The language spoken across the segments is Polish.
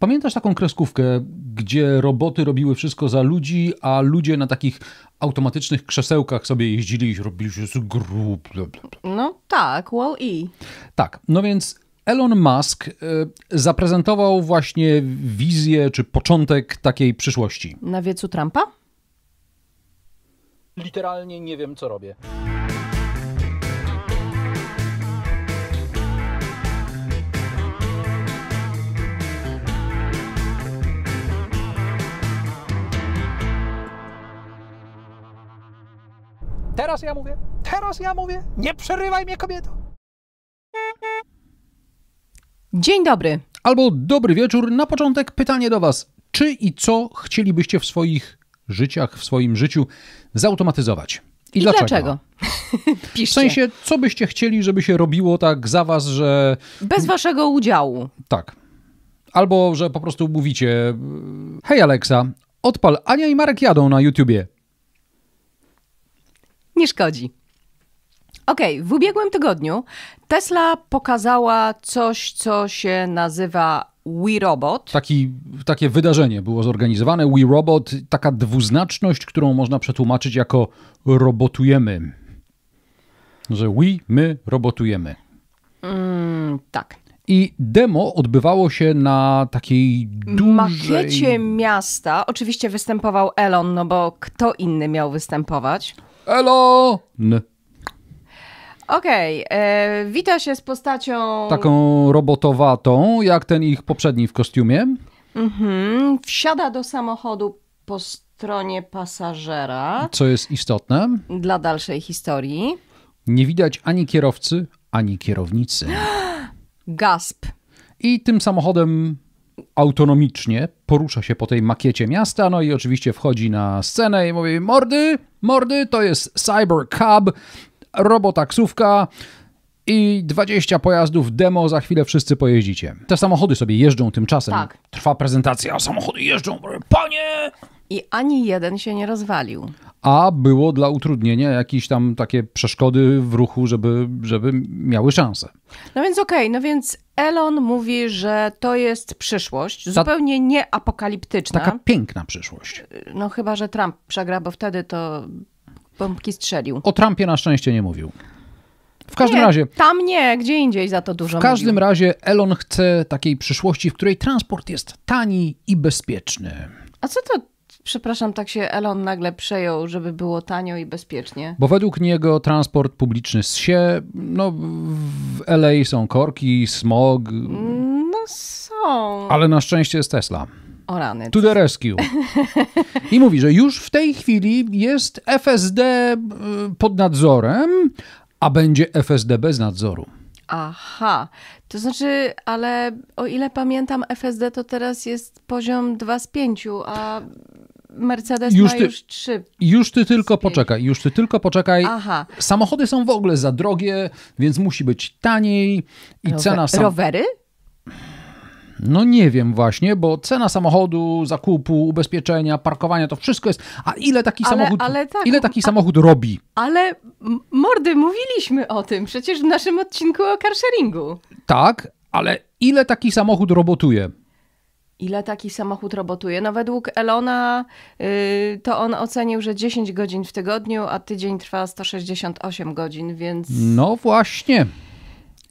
Pamiętasz taką kreskówkę, gdzie roboty robiły wszystko za ludzi, a ludzie na takich automatycznych krzesełkach sobie jeździli i robili się z grup. No tak, wow i. Tak, no więc Elon Musk e, zaprezentował właśnie wizję czy początek takiej przyszłości. Na wiecu Trumpa? Literalnie nie wiem, co robię. Teraz ja mówię, teraz ja mówię, nie przerywaj mnie kobieto. Dzień dobry. Albo dobry wieczór. Na początek pytanie do Was. Czy i co chcielibyście w swoich życiach, w swoim życiu zautomatyzować? I, I dlaczego? dlaczego? Piszcie. W sensie, co byście chcieli, żeby się robiło tak za Was, że. Bez Waszego udziału. Tak. Albo że po prostu mówicie: Hej Alexa, odpal Ania i Marek jadą na YouTubie. Nie szkodzi. Okej, okay, w ubiegłym tygodniu Tesla pokazała coś, co się nazywa WeRobot. Taki, takie wydarzenie było zorganizowane. WeRobot, taka dwuznaczność, którą można przetłumaczyć jako robotujemy. Że we, my robotujemy. Mm, tak. I demo odbywało się na takiej dużej... Makiecie miasta. Oczywiście występował Elon, no bo kto inny miał występować? Elo! N. Okej, okay, e, wita się z postacią... Taką robotowatą, jak ten ich poprzedni w kostiumie. Mhm, wsiada do samochodu po stronie pasażera. Co jest istotne. Dla dalszej historii. Nie widać ani kierowcy, ani kierownicy. Gasp. I tym samochodem autonomicznie porusza się po tej makiecie miasta, no i oczywiście wchodzi na scenę i mówi mordy, mordy, to jest Cyber Cub, robotaksówka, i 20 pojazdów demo, za chwilę wszyscy pojeździcie. Te samochody sobie jeżdżą tymczasem. Tak. Trwa prezentacja, samochody jeżdżą, panie! I ani jeden się nie rozwalił a było dla utrudnienia jakieś tam takie przeszkody w ruchu, żeby, żeby miały szansę. No więc okej, okay, no więc Elon mówi, że to jest przyszłość, Ta... zupełnie nieapokaliptyczna. Taka piękna przyszłość. No chyba, że Trump przegra, bo wtedy to bombki strzelił. O Trumpie na szczęście nie mówił. W każdym nie, razie. Tam nie, gdzie indziej za to dużo. W każdym mówił. razie Elon chce takiej przyszłości, w której transport jest tani i bezpieczny. A co to Przepraszam, tak się Elon nagle przejął, żeby było tanio i bezpiecznie. Bo według niego transport publiczny z się, no w LA są korki, smog. No są. Ale na szczęście jest Tesla. O rany. To the rescue. I mówi, że już w tej chwili jest FSD y, pod nadzorem, a będzie FSD bez nadzoru. Aha, to znaczy, ale o ile pamiętam, FSD to teraz jest poziom 2 z 5, a Mercedes już ma ty, już trzy. Już ty tylko poczekaj, już ty tylko poczekaj. Aha. Samochody są w ogóle za drogie, więc musi być taniej i Rower, cena... Sam... Rowery? No nie wiem właśnie, bo cena samochodu, zakupu, ubezpieczenia, parkowania, to wszystko jest. A ile taki ale, samochód, ale tak, ile taki a, samochód robi? Ale mordy, mówiliśmy o tym przecież w naszym odcinku o carsharingu. Tak, ale ile taki samochód robotuje? Ile taki samochód robotuje? No według Elona yy, to on ocenił, że 10 godzin w tygodniu, a tydzień trwa 168 godzin, więc... No właśnie.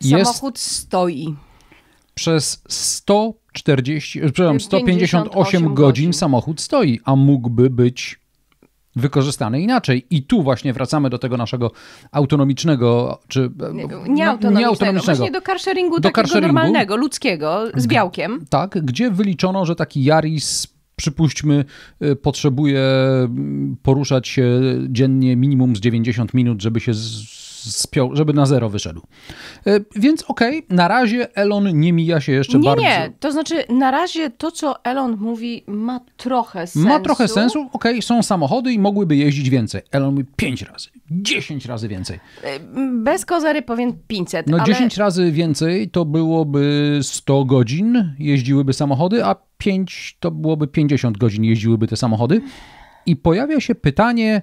Samochód Jest... stoi. Przez 140, przepraszam, 158 godzin, godzin samochód stoi, a mógłby być wykorzystane inaczej. I tu właśnie wracamy do tego naszego autonomicznego, czy e, nieautonomicznego. No, nieautonomicznego. Właśnie do carsharingu do takiego carsharingu, normalnego, ludzkiego, z białkiem. Tak, gdzie wyliczono, że taki Yaris przypuśćmy, e, potrzebuje mm, poruszać się dziennie minimum z 90 minut, żeby się z spiął, żeby na zero wyszedł. E, więc okej, okay, na razie Elon nie mija się jeszcze nie, bardzo. Nie, to znaczy na razie to, co Elon mówi, ma trochę sensu. Ma trochę sensu, okej, okay, są samochody i mogłyby jeździć więcej. Elon mówi 5 razy, 10 razy więcej. E, bez kozary powiem 500. No ale... 10 razy więcej to byłoby 100 godzin jeździłyby samochody, a 5 to byłoby 50 godzin jeździłyby te samochody. I pojawia się pytanie,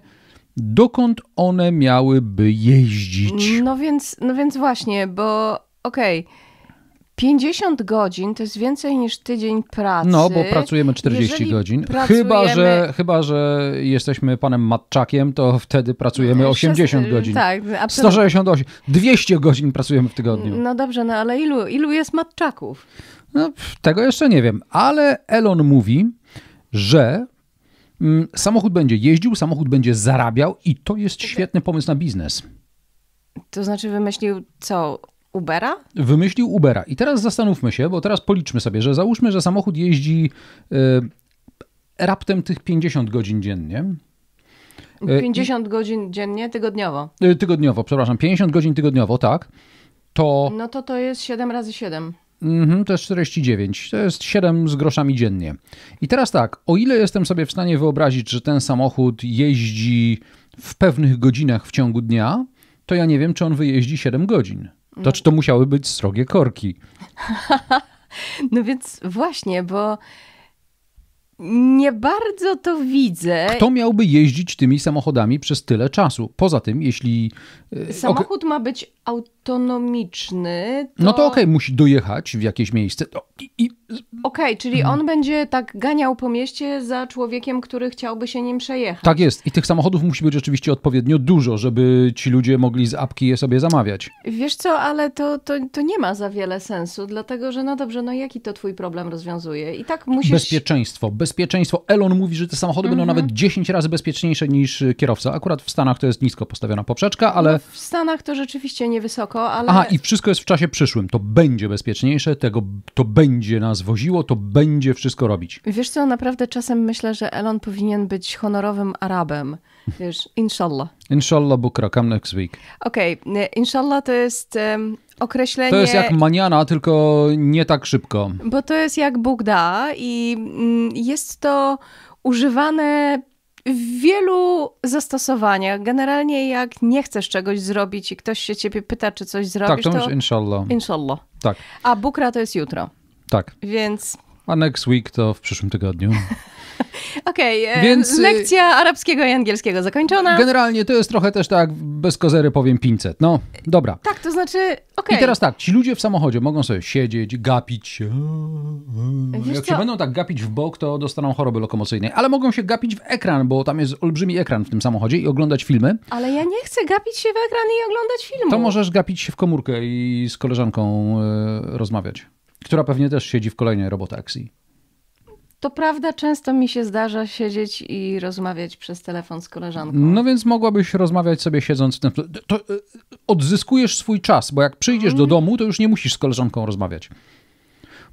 dokąd one miałyby jeździć. No więc, no więc właśnie, bo okej. Okay. 50 godzin to jest więcej niż tydzień pracy. No, bo pracujemy 40 Jeżeli godzin. Pracujemy... Chyba, że, chyba, że jesteśmy panem Matczakiem, to wtedy pracujemy 80 no, godzin. Tak, absolutnie. 168, 200 godzin pracujemy w tygodniu. No dobrze, no ale ilu, ilu jest Matczaków? No, tego jeszcze nie wiem, ale Elon mówi, że Mm, samochód będzie jeździł, samochód będzie zarabiał i to jest świetny pomysł na biznes. To znaczy wymyślił co? Ubera? Wymyślił Ubera. I teraz zastanówmy się, bo teraz policzmy sobie, że załóżmy, że samochód jeździ y, raptem tych 50 godzin dziennie. 50 e, godzin dziennie, tygodniowo. E, tygodniowo, przepraszam, 50 godzin tygodniowo, tak. To. No to to jest 7 razy 7. Mhm, to jest 49. To jest 7 z groszami dziennie. I teraz tak, o ile jestem sobie w stanie wyobrazić, że ten samochód jeździ w pewnych godzinach w ciągu dnia, to ja nie wiem, czy on wyjeździ 7 godzin. To czy to musiały być srogie korki? no więc właśnie, bo nie bardzo to widzę. Kto miałby jeździć tymi samochodami przez tyle czasu? Poza tym, jeśli Y, Samochód ma być autonomiczny. To... No to okej, okay, musi dojechać w jakieś miejsce. i, i... Okej, okay, czyli on będzie tak ganiał po mieście za człowiekiem, który chciałby się nim przejechać. Tak jest. I tych samochodów musi być rzeczywiście odpowiednio dużo, żeby ci ludzie mogli z apki je sobie zamawiać. Wiesz co, ale to, to, to nie ma za wiele sensu, dlatego że no dobrze, no jaki to twój problem rozwiązuje? I tak musisz... Bezpieczeństwo, bezpieczeństwo. Elon mówi, że te samochody będą mhm. nawet 10 razy bezpieczniejsze niż kierowca. Akurat w Stanach to jest nisko postawiona poprzeczka, ale w Stanach to rzeczywiście niewysoko, ale... Aha, i wszystko jest w czasie przyszłym. To będzie bezpieczniejsze, tego, to będzie nas woziło, to będzie wszystko robić. Wiesz co, naprawdę czasem myślę, że Elon powinien być honorowym Arabem. Wiesz, inshallah. Inshallah bukra, come next week. Okej, okay. inshallah to jest um, określenie... To jest jak maniana, tylko nie tak szybko. Bo to jest jak Bóg da i mm, jest to używane w wielu zastosowaniach, generalnie jak nie chcesz czegoś zrobić i ktoś się ciebie pyta, czy coś zrobisz, tak, to, to inshallah. Inshallah. Tak. A bukra to jest jutro. Tak. Więc... A next week to w przyszłym tygodniu. Okej, okay, e, Więc... Y, lekcja arabskiego i angielskiego zakończona. Generalnie to jest trochę też tak, bez kozery powiem 500. No, dobra. Tak, to znaczy, okej. Okay. I teraz tak, ci ludzie w samochodzie mogą sobie siedzieć, gapić się. Wiesz Jak co? się będą tak gapić w bok, to dostaną choroby lokomocyjnej. Ale mogą się gapić w ekran, bo tam jest olbrzymi ekran w tym samochodzie i oglądać filmy. Ale ja nie chcę gapić się w ekran i oglądać filmy. To możesz gapić się w komórkę i z koleżanką y, rozmawiać, która pewnie też siedzi w kolejnej robotaksji. To prawda, często mi się zdarza siedzieć i rozmawiać przez telefon z koleżanką. No więc mogłabyś rozmawiać sobie siedząc w tym. To e, odzyskujesz swój czas, bo jak przyjdziesz do mhm. domu, to już nie musisz z koleżanką rozmawiać.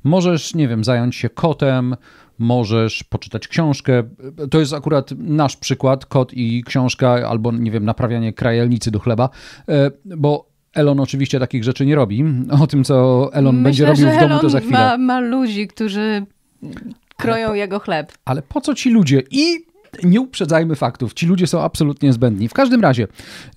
Możesz, nie wiem, zająć się kotem, możesz poczytać książkę. To jest akurat nasz przykład, kot i książka, albo, nie wiem, naprawianie krajelnicy do chleba, e, bo Elon oczywiście takich rzeczy nie robi. O tym, co Elon Myślę, będzie robił w domu, Elon to za chwilę. Ma, ma ludzi, którzy kroją po, jego chleb. Ale po co ci ludzie? I nie uprzedzajmy faktów. Ci ludzie są absolutnie zbędni. W każdym razie,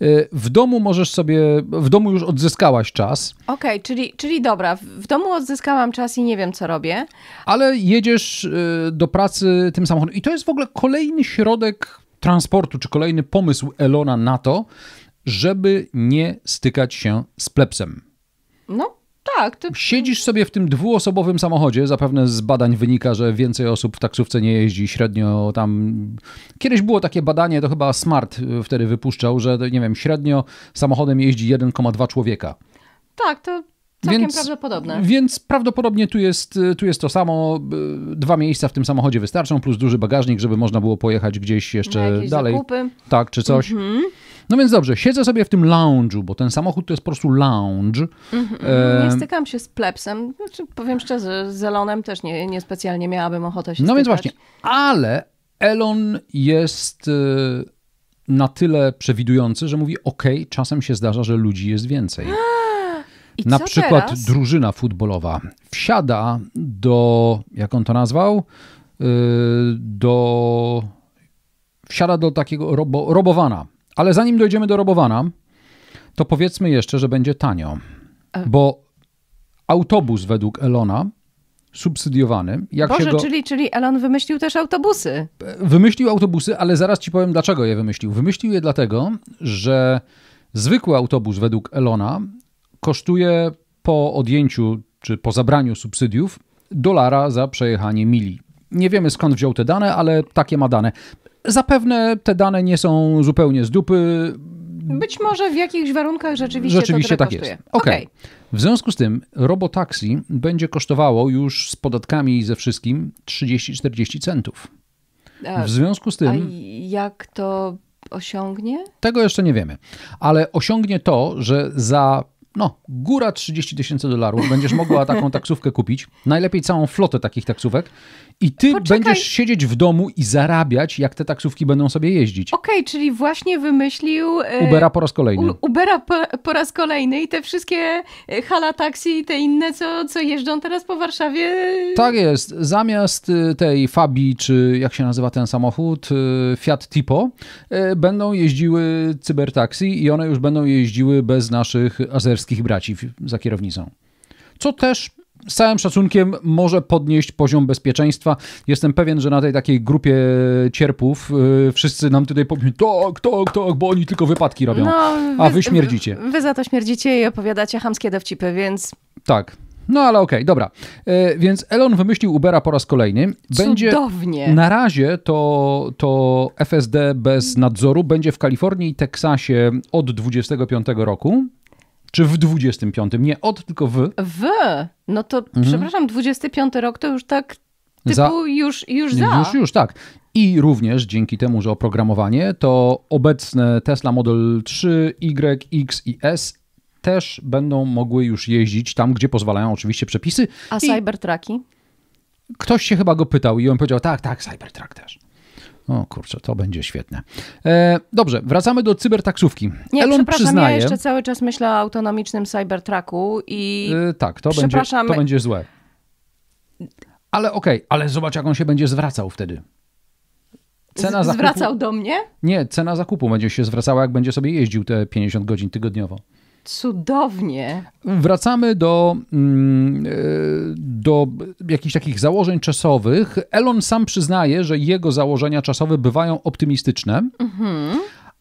y, w domu możesz sobie, w domu już odzyskałaś czas. Okej, okay, czyli, czyli dobra, w domu odzyskałam czas i nie wiem, co robię. Ale jedziesz y, do pracy tym samochodem. I to jest w ogóle kolejny środek transportu, czy kolejny pomysł Elona na to, żeby nie stykać się z plepsem. No, tak. Ty... Siedzisz sobie w tym dwuosobowym samochodzie, zapewne z badań wynika, że więcej osób w taksówce nie jeździ średnio tam. Kiedyś było takie badanie, to chyba Smart y, wtedy wypuszczał, że nie wiem, średnio samochodem jeździ 1,2 człowieka. Tak, to Całkiem więc, prawdopodobne. Więc prawdopodobnie tu jest, y, tu jest to samo. Y, dwa miejsca w tym samochodzie wystarczą, plus duży bagażnik, żeby można było pojechać gdzieś jeszcze dalej. Zakupy. Tak, czy coś. Mhm. No więc dobrze, siedzę sobie w tym lounge'u, bo ten samochód to jest po prostu lounge. Mm -hmm. e... Nie stykam się z plepsem. Znaczy, powiem szczerze, z Elonem też nie, nie specjalnie miałabym ochotę się No stykać. więc właśnie, ale Elon jest y, na tyle przewidujący, że mówi: OK, czasem się zdarza, że ludzi jest więcej. I na przykład teraz? drużyna futbolowa wsiada do, jak on to nazwał, y, do. Wsiada do takiego robo, robowana, ale zanim dojdziemy do robowana, to powiedzmy jeszcze, że będzie tanio. E. Bo autobus według Elona subsydiowany. Jak Boże, go... czyli, czyli Elon wymyślił też autobusy. E, wymyślił autobusy, ale zaraz ci powiem, dlaczego je wymyślił. Wymyślił je dlatego, że zwykły autobus według Elona kosztuje po odjęciu czy po zabraniu subsydiów dolara za przejechanie mili. Nie wiemy skąd wziął te dane, ale takie ma dane. Zapewne te dane nie są zupełnie z dupy. Być może w jakichś warunkach rzeczywiście, rzeczywiście to tak kosztuje. jest. Okej. Okay. Okay. W związku z tym robotaksi będzie kosztowało już z podatkami i ze wszystkim 30-40 centów. E, w związku z tym. A jak to osiągnie? Tego jeszcze nie wiemy. Ale osiągnie to, że za no, góra 30 tysięcy dolarów, będziesz mogła taką taksówkę kupić, najlepiej całą flotę takich taksówek i ty Poczekaj. będziesz siedzieć w domu i zarabiać, jak te taksówki będą sobie jeździć. Okej, okay, czyli właśnie wymyślił... E, ubera po raz kolejny. U, Ubera po, po, raz kolejny i te wszystkie e, hala taksi i te inne, co, co jeżdżą teraz po Warszawie. Tak jest. Zamiast e, tej Fabi czy jak się nazywa ten samochód, Fiat Tipo, będą jeździły cybertaksi i one już będą jeździły bez naszych azerskich wszystkich braci za kierownicą. Co też z całym szacunkiem może podnieść poziom bezpieczeństwa. Jestem pewien, że na tej takiej grupie cierpów yy, wszyscy nam tutaj powiedzą tak, tak, tak, bo oni tylko wypadki robią, no, wy, a wy śmierdzicie. Wy, wy za to śmierdzicie i opowiadacie hamskie dowcipy, więc... Tak, no ale okej, okay, dobra. Y, więc Elon wymyślił Ubera po raz kolejny. Będzie, Cudownie. Na razie to, to FSD bez nadzoru będzie w Kalifornii i Teksasie od 25 roku. Czy w 25? Nie od, tylko w. W. No to, mhm. przepraszam, 25 rok to już tak typu za. już, już za. Już, już, tak. I również dzięki temu, że oprogramowanie, to obecne Tesla Model 3, Y, X i S też będą mogły już jeździć tam, gdzie pozwalają oczywiście przepisy. A I... Ktoś się chyba go pytał i on powiedział, tak, tak, Cybertruck też. O kurczę, to będzie świetne. E, dobrze, wracamy do cybertaksówki. Nie, Elon przepraszam, przyznaje, ja jeszcze cały czas myślę o autonomicznym cybertraku i... E, tak, to będzie, to będzie złe. Ale okej, okay, ale zobacz jak on się będzie zwracał wtedy. Cena zakupu... Zwracał do mnie? Nie, cena zakupu będzie się zwracała jak będzie sobie jeździł te 50 godzin tygodniowo. Cudownie. Wracamy do, mm, e, do jakichś takich założeń czasowych. Elon sam przyznaje, że jego założenia czasowe bywają optymistyczne. Mhm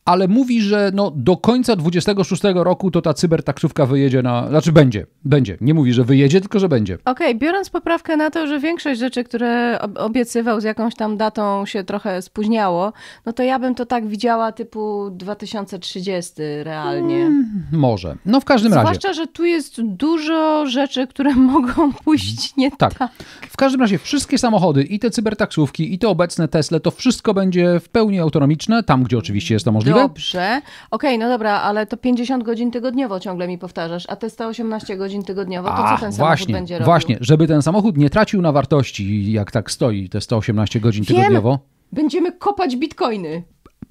ale mówi, że no, do końca 26 roku to ta cybertaksówka wyjedzie na. Znaczy będzie, będzie. Nie mówi, że wyjedzie, tylko że będzie. Okej, okay, biorąc poprawkę na to, że większość rzeczy, które obiecywał z jakąś tam datą się trochę spóźniało, no to ja bym to tak widziała typu 2030 realnie. Hmm, może. No w każdym Zwłaszcza, razie. Zwłaszcza, że tu jest dużo rzeczy, które mogą pójść nie tak. tak. W każdym razie wszystkie samochody, i te cybertaksówki, i te obecne Tesle, to wszystko będzie w pełni autonomiczne, tam gdzie oczywiście jest to możliwe możliwe? Dobrze. Okej, okay, no dobra, ale to 50 godzin tygodniowo ciągle mi powtarzasz, a te 118 godzin tygodniowo, to a, co ten właśnie, samochód będzie robił? Właśnie, żeby ten samochód nie tracił na wartości, jak tak stoi te 118 godzin Wiem. tygodniowo. Będziemy kopać bitcoiny.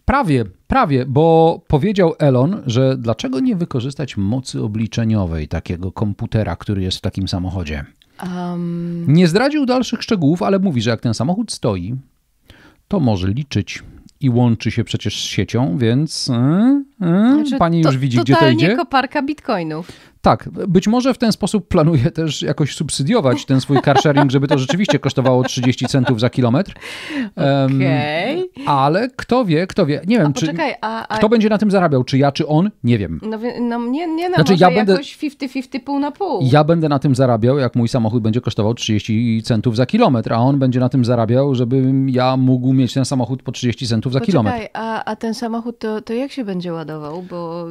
Prawie, prawie, bo powiedział Elon, że dlaczego nie wykorzystać mocy obliczeniowej takiego komputera, który jest w takim samochodzie. Um... Nie zdradził dalszych szczegółów, ale mówi, że jak ten samochód stoi, to może liczyć i łączy się przecież z siecią, więc yy, yy, znaczy, pani już to, widzi, gdzie to idzie. Totalnie koparka bitcoinów. Tak, być może w ten sposób planuje też jakoś subsydiować ten swój car sharing, żeby to rzeczywiście kosztowało 30 centów za kilometr. Okej. okay. Ale kto wie, kto wie. Nie wiem, a czy poczekaj, a, a... kto będzie na tym zarabiał, czy ja, czy on, nie wiem. No, no nie, nie, no, znaczy, może ja będę, jakoś 50-50, pół na pół. Ja będę na tym zarabiał, jak mój samochód będzie kosztował 30 centów za kilometr, a on będzie na tym zarabiał, żebym ja mógł mieć ten samochód po 30 centów za poczekaj, kilometr. A, a ten samochód to, to jak się będzie ładował? Bo...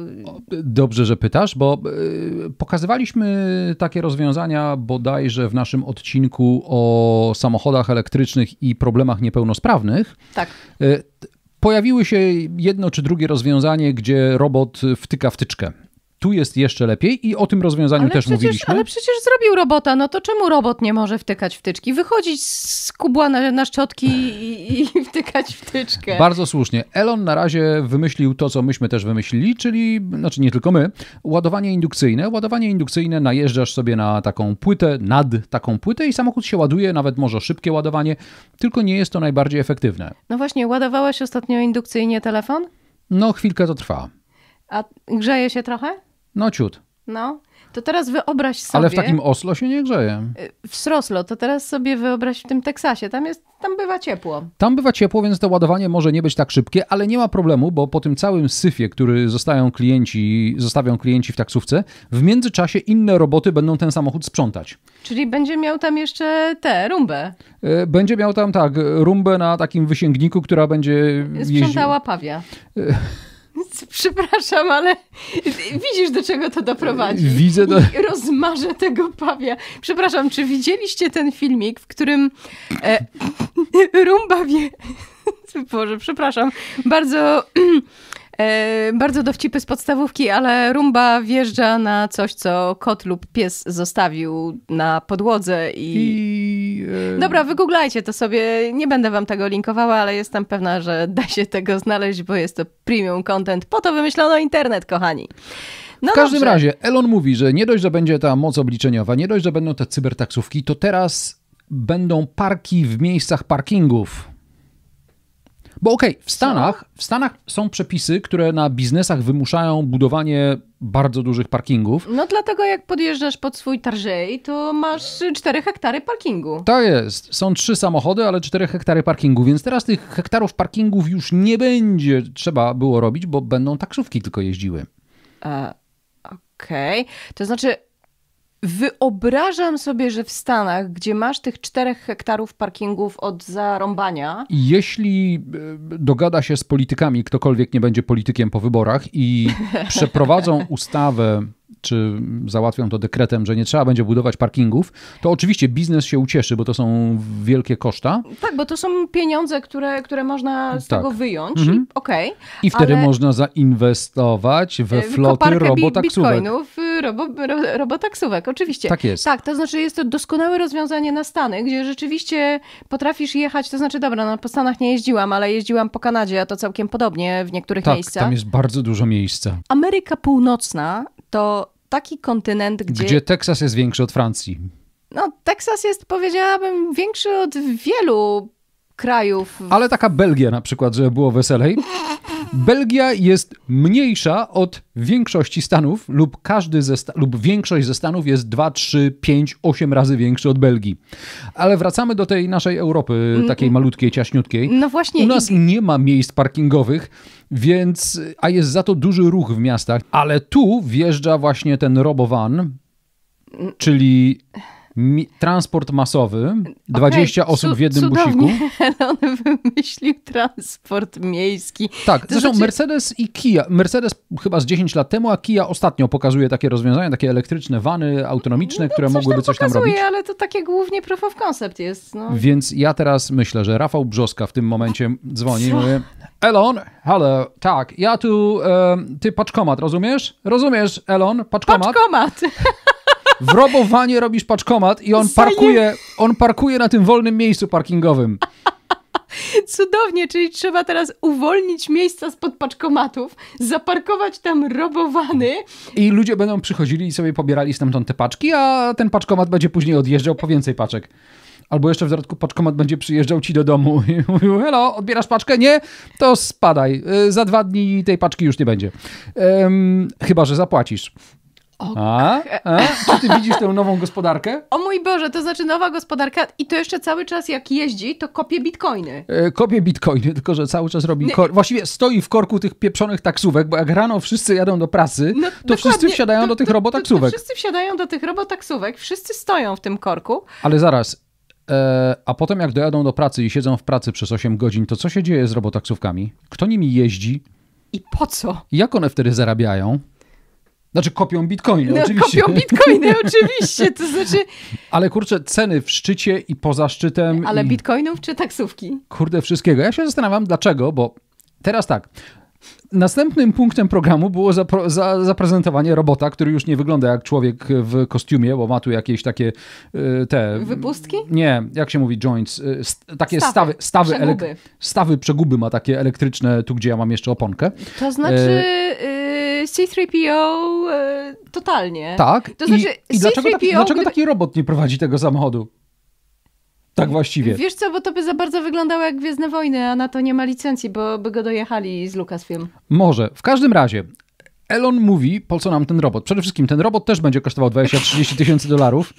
Dobrze, że pytasz, bo y, Pokazywaliśmy takie rozwiązania bodajże w naszym odcinku o samochodach elektrycznych i problemach niepełnosprawnych. Tak e, pojawiły się jedno czy drugie rozwiązanie, gdzie robot wtyka wtyczkę tu jest jeszcze lepiej i o tym rozwiązaniu ale też przecież, mówiliśmy. Ale przecież zrobił robota, no to czemu robot nie może wtykać wtyczki? Wychodzić z kubła na, na szczotki i, i wtykać wtyczkę. Bardzo słusznie. Elon na razie wymyślił to, co myśmy też wymyślili, czyli, znaczy nie tylko my, ładowanie indukcyjne. Ładowanie indukcyjne najeżdżasz sobie na taką płytę, nad taką płytę i samochód się ładuje, nawet może szybkie ładowanie, tylko nie jest to najbardziej efektywne. No właśnie, ładowałaś ostatnio indukcyjnie telefon? No, chwilkę to trwa. A grzeje się trochę? No ciut. No. To teraz wyobraź sobie. Ale w takim Oslo się nie grzeje. Y, w Sroslo, to teraz sobie wyobraź w tym Teksasie. Tam, jest, tam bywa ciepło. Tam bywa ciepło, więc to ładowanie może nie być tak szybkie, ale nie ma problemu, bo po tym całym syfie, który zostają klienci, zostawią klienci w taksówce, w międzyczasie inne roboty będą ten samochód sprzątać. Czyli będzie miał tam jeszcze tę rumbę. Y, będzie miał tam tak, rumbę na takim wysięgniku, która będzie. Sprzątała jeździ... pawia. Y, Przepraszam, ale widzisz, do czego to doprowadzi. Widzę. Do... rozmarzę tego pawia. Przepraszam, czy widzieliście ten filmik, w którym e, rumba wie... Boże, przepraszam. Bardzo... E, bardzo dowcipy z podstawówki, ale rumba wjeżdża na coś, co kot lub pies zostawił na podłodze i... I Y, Dobra, wygooglajcie to sobie. Nie będę wam tego linkowała, ale jestem pewna, że da się tego znaleźć, bo jest to premium content. Po to wymyślono internet, kochani. No w każdym dobrze. razie, Elon mówi, że nie dość, że będzie ta moc obliczeniowa, nie dość, że będą te cybertaksówki, to teraz będą parki w miejscach parkingów. Bo okej, okay, w, Stanach, w Stanach są przepisy, które na biznesach wymuszają budowanie bardzo dużych parkingów. No dlatego jak podjeżdżasz pod swój tarżej, to masz 4 hektary parkingu. To jest. Są trzy samochody, ale 4 hektary parkingu, więc teraz tych hektarów parkingów już nie będzie trzeba było robić, bo będą taksówki tylko jeździły. E, okej. Okay. To znaczy Wyobrażam sobie, że w Stanach, gdzie masz tych czterech hektarów parkingów od zarąbania. Jeśli e, dogada się z politykami, ktokolwiek nie będzie politykiem po wyborach i przeprowadzą ustawę czy załatwią to dekretem, że nie trzeba będzie budować parkingów, to oczywiście biznes się ucieszy, bo to są wielkie koszta. Tak, bo to są pieniądze, które, które można z tak. tego wyjąć. Mhm. Okay, I wtedy ale... można zainwestować we e, floty robotaksówek. bitcoinów, y, robo, ro, robotaksówek, oczywiście. Tak jest. Tak, to znaczy jest to doskonałe rozwiązanie na Stany, gdzie rzeczywiście potrafisz jechać, to znaczy dobra, no, po Stanach nie jeździłam, ale jeździłam po Kanadzie, a to całkiem podobnie w niektórych tak, miejscach. Tak, tam jest bardzo dużo miejsca. Ameryka Północna to taki kontynent, gdzie... Gdzie Teksas jest większy od Francji. No, Teksas jest, powiedziałabym, większy od wielu krajów. Ale taka Belgia na przykład, żeby było weselej. Belgia jest mniejsza od większości stanów lub każdy ze sta- lub większość ze stanów jest 2, 3, 5, 8 razy większy od Belgii. Ale wracamy do tej naszej Europy, mhm. takiej malutkiej, ciaśniutkiej. No właśnie. U nas nie ma miejsc parkingowych, więc a jest za to duży ruch w miastach. Ale tu wjeżdża właśnie ten robowan, mm. czyli mi, transport masowy, 20 okay, osób w jednym busiku. On wymyślił transport miejski. Tak, to zresztą znaczy... Mercedes i Kia. Mercedes chyba z 10 lat temu, a Kia ostatnio pokazuje takie rozwiązania, takie elektryczne wany autonomiczne, no, które coś mogłyby tam coś tam pokazuje, robić. ale to takie głównie proof of concept jest. No. Więc ja teraz myślę, że Rafał Brzoska w tym momencie dzwoni Co? i mówi Elon, hello, tak, ja tu, e, ty paczkomat, rozumiesz? Rozumiesz, Elon, paczkomat? Paczkomat! w robowanie robisz paczkomat i on parkuje, on parkuje na tym wolnym miejscu parkingowym. Cudownie, czyli trzeba teraz uwolnić miejsca spod paczkomatów, zaparkować tam robowany. I ludzie będą przychodzili i sobie pobierali stamtąd te paczki, a ten paczkomat będzie później odjeżdżał po więcej paczek. Albo jeszcze w dodatku paczkomat będzie przyjeżdżał ci do domu i mówił, hello, odbierasz paczkę? Nie? To spadaj. Y, za dwa dni tej paczki już nie będzie. Um, chyba, że zapłacisz. Ok. A? A? Czy ty widzisz tę nową gospodarkę? O mój Boże, to znaczy nowa gospodarka i to jeszcze cały czas jak jeździ, to kopie bitcoiny. E, kopie bitcoiny, tylko że cały czas robi... Kor... Właściwie stoi w korku tych pieprzonych taksówek, bo jak rano wszyscy jadą do pracy, no, to wszyscy wsiadają do tych to, robotaksówek. To, wszyscy wsiadają do tych robotaksówek, wszyscy stoją w tym korku. Ale zaraz, e, a potem jak dojadą do pracy i siedzą w pracy przez 8 godzin, to co się dzieje z robotaksówkami? Kto nimi jeździ? I po co? Jak one wtedy zarabiają? Znaczy kopią bitcoiny, no, oczywiście. Kopią bitcoiny, oczywiście, to znaczy... Ale kurczę, ceny w szczycie i poza szczytem... Ale i... bitcoinów czy taksówki? Kurde, wszystkiego. Ja się zastanawiam, dlaczego, bo teraz tak, Następnym punktem programu było zapro, za, zaprezentowanie robota, który już nie wygląda jak człowiek w kostiumie, bo ma tu jakieś takie y, te... Wypustki? Nie, jak się mówi joints? Y, st takie stawy. Stawy, stawy, przeguby. stawy przeguby ma takie elektryczne, tu gdzie ja mam jeszcze oponkę. To znaczy... Y, e C3PO totalnie. Tak. To znaczy, i, i dlaczego, taki, dlaczego taki robot nie prowadzi tego samochodu? Tak właściwie. Wiesz co, bo to by za bardzo wyglądało jak Gwiezdne Wojny, a na to nie ma licencji, bo by go dojechali z Lucasfilm. Może. W każdym razie, Elon mówi, po co nam ten robot? Przede wszystkim ten robot też będzie kosztował 20-30 tysięcy dolarów.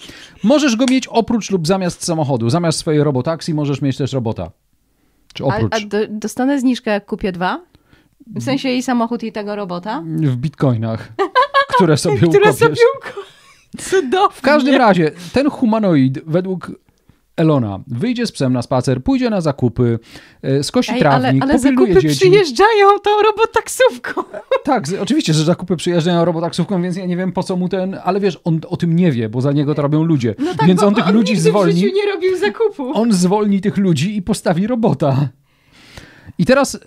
Możesz go mieć oprócz lub zamiast samochodu. Zamiast swojej robotaksji możesz mieć też robota. Czy oprócz. A, a do, dostanę zniżkę, jak kupię dwa? W sensie i samochód, i tego robota? W bitcoinach, które sobie które Sobie uko... Cudownie. W każdym razie, ten humanoid według Elona wyjdzie z psem na spacer, pójdzie na zakupy, e, skosi Ej, trawnik, ale, ale zakupy dzieci. przyjeżdżają tą robotaksówką. Tak, oczywiście, że zakupy przyjeżdżają robotaksówką, więc ja nie wiem po co mu ten, ale wiesz, on o tym nie wie, bo za niego to robią ludzie. No tak, więc on tych on ludzi zwolni. nie robił zakupu. On zwolni tych ludzi i postawi robota. I teraz, e,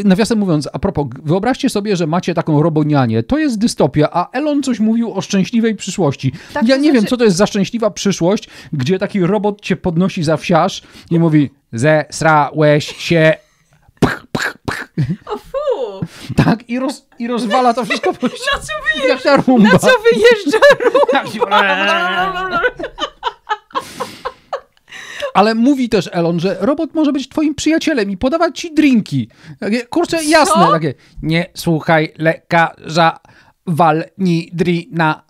e, nawiasem mówiąc, a propos, wyobraźcie sobie, że macie taką robonianie. To jest dystopia, a Elon coś mówił o szczęśliwej przyszłości. Tak, ja nie znaczy... wiem, co to jest za szczęśliwa przyszłość, gdzie taki robot cię podnosi za wsiarz i mówi ze srałeś się pch, pch, pch. O fu. Tak, i, roz, i rozwala to wszystko. Po... Na co wyjeżdża? rumba. Na co wyjeżdża rumba? Ale mówi też Elon, że robot może być twoim przyjacielem i podawać ci drinki. Takie, kurczę, Co? jasne. Takie, nie słuchaj lekarza, drina.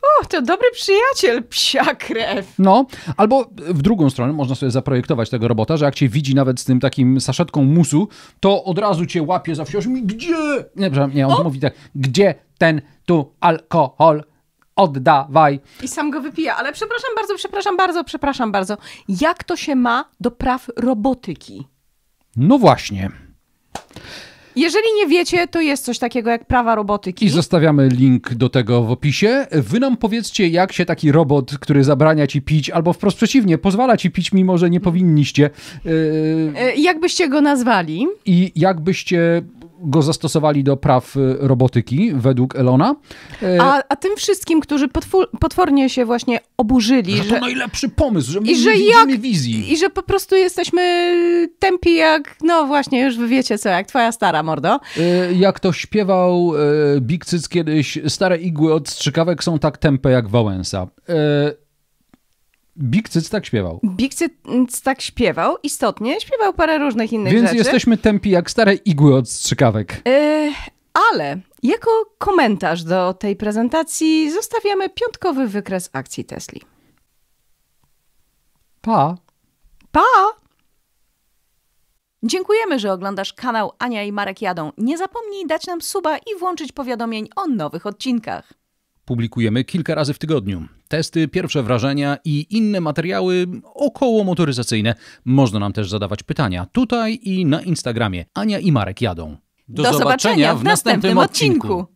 O, to dobry przyjaciel, psia krew. No, albo w drugą stronę można sobie zaprojektować tego robota, że jak cię widzi nawet z tym takim saszetką musu, to od razu cię łapie za wsioż mi, gdzie? Nie, nie on o? mówi tak, gdzie ten tu alkohol? oddawaj. I sam go wypija, ale przepraszam bardzo, przepraszam bardzo, przepraszam bardzo. Jak to się ma do praw robotyki? No właśnie. Jeżeli nie wiecie, to jest coś takiego jak prawa robotyki. I zostawiamy link do tego w opisie. Wy nam powiedzcie, jak się taki robot, który zabrania ci pić, albo wprost przeciwnie, pozwala ci pić, mimo że nie powinniście. Yy... E, jakbyście go nazwali? I jakbyście go zastosowali do praw y, robotyki według Elona. Y, a, a tym wszystkim, którzy potwornie się właśnie oburzyli, że to najlepszy pomysł, że my i że jak, wizji. I że po prostu jesteśmy tempi jak, no właśnie, już wy wiecie co, jak twoja stara, mordo. Y, jak to śpiewał Big Cyc kiedyś, stare igły od strzykawek są tak tempe jak Wałęsa. Big Cyc tak śpiewał. Big Cyc mm, tak śpiewał, istotnie. Śpiewał parę różnych innych Więc rzeczy. Więc jesteśmy tępi jak stare igły od strzykawek. Yy, ale jako komentarz do tej prezentacji zostawiamy piątkowy wykres akcji Tesli. Pa! Pa! Dziękujemy, że oglądasz kanał Ania i Marek Jadą. Nie zapomnij dać nam suba i włączyć powiadomień o nowych odcinkach. Publikujemy kilka razy w tygodniu. Testy, pierwsze wrażenia i inne materiały około motoryzacyjne. Można nam też zadawać pytania tutaj i na Instagramie. Ania i Marek jadą. Do, Do zobaczenia, zobaczenia, w następnym, następnym odcinku. odcinku.